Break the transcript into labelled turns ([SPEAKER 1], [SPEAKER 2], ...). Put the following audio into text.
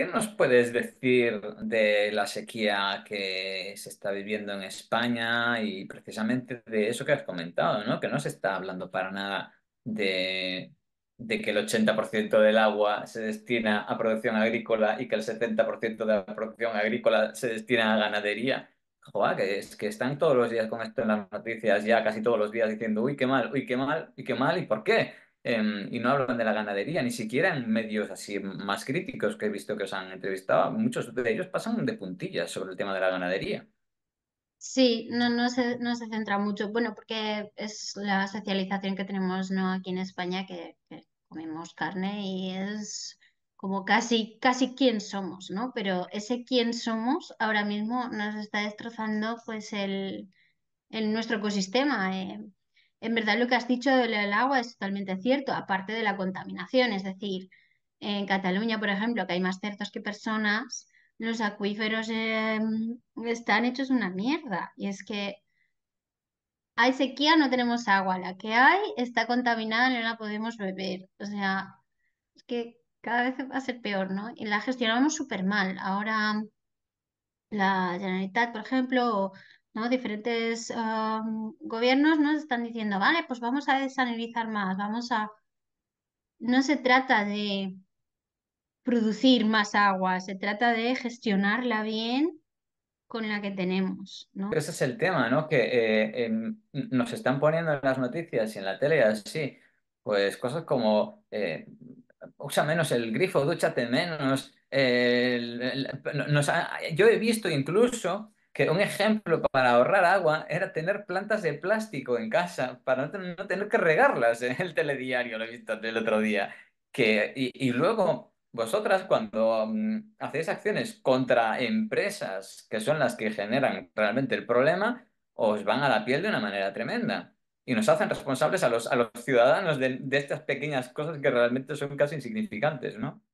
[SPEAKER 1] ¿Qué nos puedes decir de la sequía que se está viviendo en España y precisamente de eso que has comentado, ¿no? que no se está hablando para nada de, que el 80% del agua se destina a producción agrícola y que el 70% de la producción agrícola se destina a ganadería? Joder, que, es, que están todos los días con esto en las noticias, ya casi todos los días diciendo, uy, qué mal, uy, qué mal, y qué mal, ¿y por qué? Em, y no hablan de la ganadería, ni siquiera en medios así más críticos que he visto que os han entrevistado. Muchos de ellos pasan de puntillas sobre el tema de la ganadería.
[SPEAKER 2] Sí, no, no, se, no se centra mucho. Bueno, porque es la socialización que tenemos ¿no? aquí en España, que, comemos carne y es como casi, casi quién somos, ¿no? Pero ese quién somos ahora mismo nos está destrozando pues el, nuestro ecosistema. Eh, en verdad lo que has dicho del agua es totalmente cierto, aparte de la contaminación, es decir, en Cataluña, por ejemplo, que hay más cerdos que personas, los acuíferos em, están hechos una mierda. Y es que hay sequía, no tenemos agua. La que hay está contaminada, y no la podemos beber. O sea, es que cada vez va a ser peor, ¿no? Y la gestionamos súper mal. Ahora la Generalitat, por ejemplo, o ¿no? Diferentes gobiernos nos están diciendo, vale, pues vamos a desanalizar más, vamos a... No se trata de producir más agua, se trata de gestionarla bien con la que tenemos, Ese
[SPEAKER 1] es el tema, ¿no? Que nos están poniendo en las noticias y en la tele así, pues cosas como eh, usa menos el grifo, dúchate menos. El, yo he visto incluso que un ejemplo para ahorrar agua era tener plantas de plástico en casa para no, tener, que regarlas en el telediario, lo he visto el otro día. Que, y, luego, vosotras cuando mm, hacéis acciones contra empresas que son las que generan realmente el problema, os van a la piel de una manera tremenda. Y nos hacen responsables a los, a los ciudadanos de, de estas pequeñas cosas que realmente son casi insignificantes,
[SPEAKER 2] ¿no?